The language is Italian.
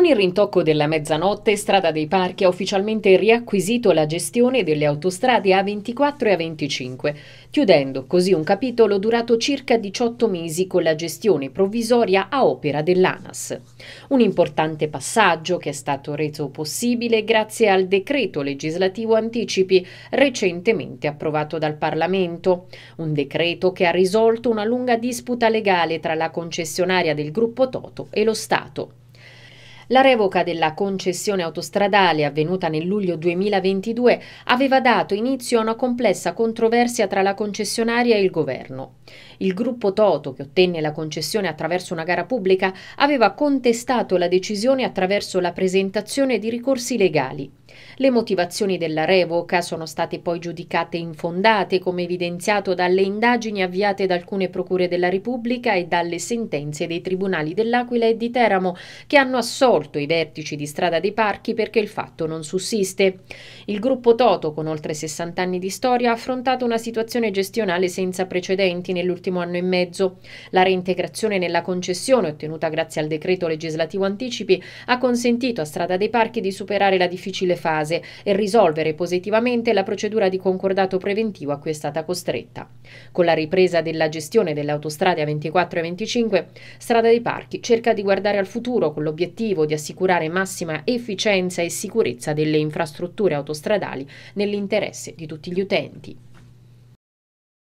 Con il rintocco della mezzanotte, Strada dei Parchi ha ufficialmente riacquisito la gestione delle autostrade A24 e A25, chiudendo così un capitolo durato circa 18 mesi con la gestione provvisoria a opera dell'ANAS. Un importante passaggio che è stato reso possibile grazie al decreto legislativo anticipi recentemente approvato dal Parlamento, un decreto che ha risolto una lunga disputa legale tra la concessionaria del gruppo Toto e lo Stato. La revoca della concessione autostradale avvenuta nel luglio 2022 aveva dato inizio a una complessa controversia tra la concessionaria e il governo. Il gruppo Toto, che ottenne la concessione attraverso una gara pubblica, aveva contestato la decisione attraverso la presentazione di ricorsi legali. Le motivazioni della revoca sono state poi giudicate infondate, come evidenziato dalle indagini avviate da alcune procure della Repubblica e dalle sentenze dei tribunali dell'Aquila e di Teramo, che hanno assolto assolto i vertici di Strada dei Parchi perché il fatto non sussiste. Il gruppo Toto, con oltre 60 anni di storia, ha affrontato una situazione gestionale senza precedenti nell'ultimo anno e mezzo. La reintegrazione nella concessione ottenuta grazie al decreto legislativo anticipi ha consentito a Strada dei Parchi di superare la difficile fase e risolvere positivamente la procedura di concordato preventivo a cui è stata costretta. Con la ripresa della gestione delle autostrade a 24 e 25, Strada dei Parchi cerca di guardare al futuro con l'obiettivo di di assicurare massima efficienza e sicurezza delle infrastrutture autostradali nell'interesse di tutti gli utenti.